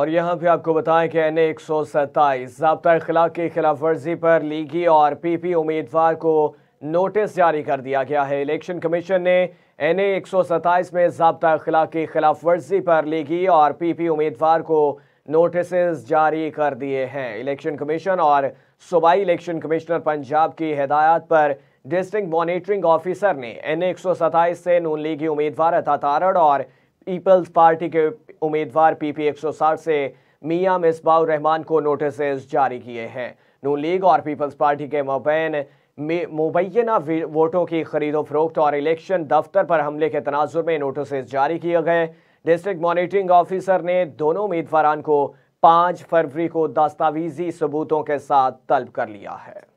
और यहाँ भी आपको बताएं कि एन ए एक सौ सत्ताईस जबता अखलाक की खिलाफ वर्जी पर लीगी और पी पी उम्मीदवार को नोटिस जारी कर दिया गया है इलेक्शन कमीशन ने एन ए एक सौ सत्ताईस में जबता अखलाक की खिलाफ वर्जी पर लीगी और पी पी उम्मीदवार को नोटिस जारी कर दिए हैं इलेक्शन कमीशन और सूबाई इलेक्शन कमिश्नर पंजाब की हदायत पर डिस्ट्रिक्ट मॉनिटरिंग ऑफिसर ने एन ए एक सौ सत्ताईस से नून लीगी उम्मीदवार अता तारड़ और पीपल्स पार्टी के उम्मीदवार पीपी 160 से मियां मिसबाउर रहमान को नोटिस जारी किए हैं नू लीग और पीपल्स पार्टी के मुबैन मुबैना वोटों की खरीदो फरोख्त और इलेक्शन दफ्तर पर हमले के तनाजुर में नोटिस जारी किए गए डिस्ट्रिक्ट मॉनिटरिंग ऑफिसर ने दोनों उम्मीदवार को पाँच फरवरी को दस्तावेजी सबूतों के साथ तलब कर लिया है